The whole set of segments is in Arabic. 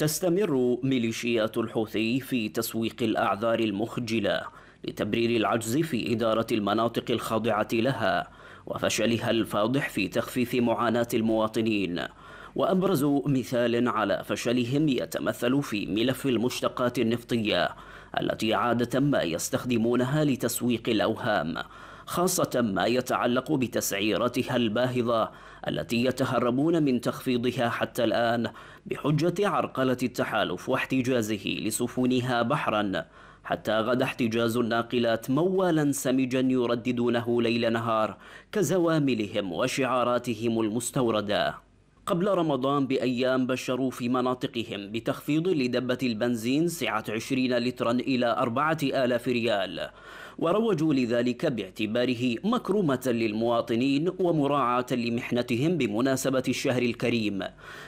تستمر ميليشيات الحوثي في تسويق الأعذار المخجلة لتبرير العجز في إدارة المناطق الخاضعة لها وفشلها الفاضح في تخفيف معاناة المواطنين وأبرز مثال على فشلهم يتمثل في ملف المشتقات النفطية التي عادة ما يستخدمونها لتسويق الأوهام خاصة ما يتعلق بتسعيرتها الباهظة التي يتهربون من تخفيضها حتى الآن بحجة عرقلة التحالف واحتجازه لسفنها بحرا حتى غدا احتجاز الناقلات موالا سمجا يرددونه ليل نهار كزواملهم وشعاراتهم المستورده قبل رمضان بأيام بشروا في مناطقهم بتخفيض لدبة البنزين سعة 20 لترا إلى 4000 ريال وروجوا لذلك باعتباره مكرومة للمواطنين ومراعاة لمحنتهم بمناسبة الشهر الكريم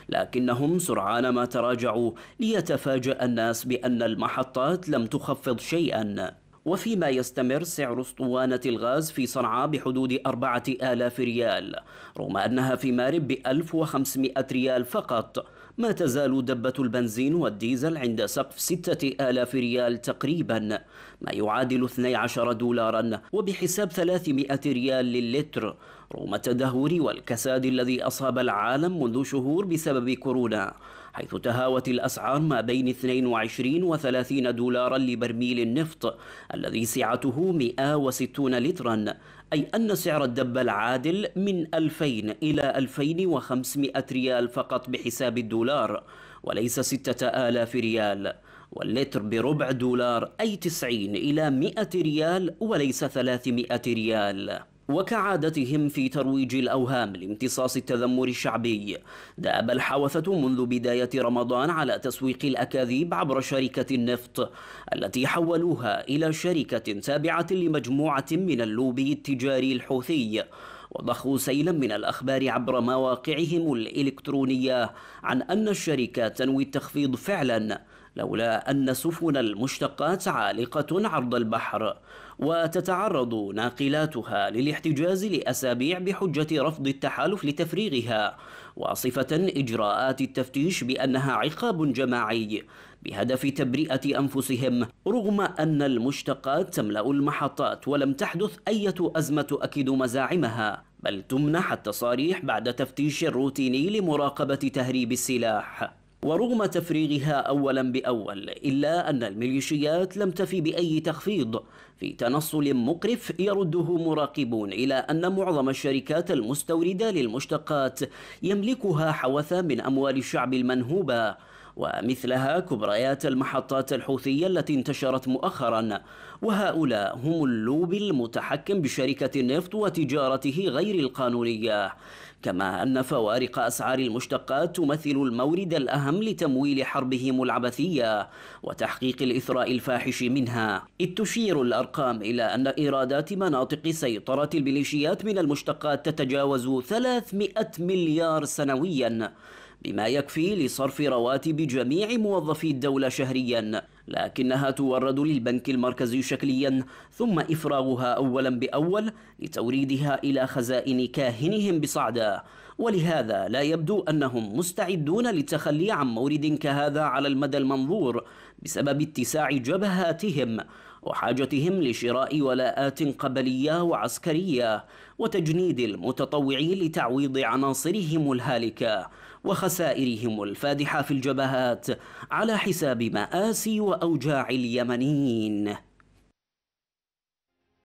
لكنهم سرعان ما تراجعوا ليتفاجأ الناس بأن المحطات لم تخفض شيئا وفيما يستمر سعر اسطوانة الغاز في صنعاء بحدود 4000 ريال رغم أنها في مارب ب 1500 ريال فقط ما تزال دبة البنزين والديزل عند سقف 6000 ريال تقريبا ما يعادل 12 دولارا وبحساب 300 ريال للتر رغم التدهور والكساد الذي أصاب العالم منذ شهور بسبب كورونا حيث تهاوت الأسعار ما بين 22 و 30 دولارا لبرميل النفط الذي سعته 160 لترا أي أن سعر الدب العادل من 2000 إلى 2500 ريال فقط بحساب الدولار وليس 6000 ريال واللتر بربع دولار أي 90 إلى 100 ريال وليس 300 ريال وكعادتهم في ترويج الأوهام لامتصاص التذمر الشعبي دأب الحوثة منذ بداية رمضان على تسويق الأكاذيب عبر شركة النفط التي حولوها إلى شركة تابعة لمجموعة من اللوبي التجاري الحوثي وضخوا سيلا من الأخبار عبر مواقعهم الإلكترونية عن أن الشركة تنوي التخفيض فعلا لولا أن سفن المشتقات عالقة عرض البحر وتتعرض ناقلاتها للاحتجاز لأسابيع بحجة رفض التحالف لتفريغها واصفة إجراءات التفتيش بأنها عقاب جماعي بهدف تبرئة أنفسهم رغم أن المشتقات تملأ المحطات ولم تحدث أي أزمة تؤكد مزاعمها بل تمنح التصاريح بعد تفتيش روتيني لمراقبة تهريب السلاح ورغم تفريغها أولا بأول إلا أن الميليشيات لم تفي بأي تخفيض في تنصل مقرف يرده مراقبون إلى أن معظم الشركات المستوردة للمشتقات يملكها حوثا من أموال الشعب المنهوبة ومثلها كبريات المحطات الحوثية التي انتشرت مؤخرا وهؤلاء هم اللوبي المتحكم بشركة النفط وتجارته غير القانونية كما أن فوارق أسعار المشتقات تمثل المورد الأهم لتمويل حربهم العبثية وتحقيق الإثراء الفاحش منها إذ تشير الأرقام إلى أن إيرادات مناطق سيطرة الميليشيات من المشتقات تتجاوز 300 مليار سنوياً بما يكفي لصرف رواتب جميع موظفي الدولة شهريا لكنها تورد للبنك المركزي شكليا ثم إفراغها أولا بأول لتوريدها إلى خزائن كاهنهم بصعدة ولهذا لا يبدو أنهم مستعدون للتخلي عن مورد كهذا على المدى المنظور بسبب اتساع جبهاتهم وحاجتهم لشراء ولاءات قبلية وعسكرية وتجنيد المتطوعين لتعويض عناصرهم الهالكة وخسائرهم الفادحة في الجبهات على حساب مآسي وأوجاع اليمنيين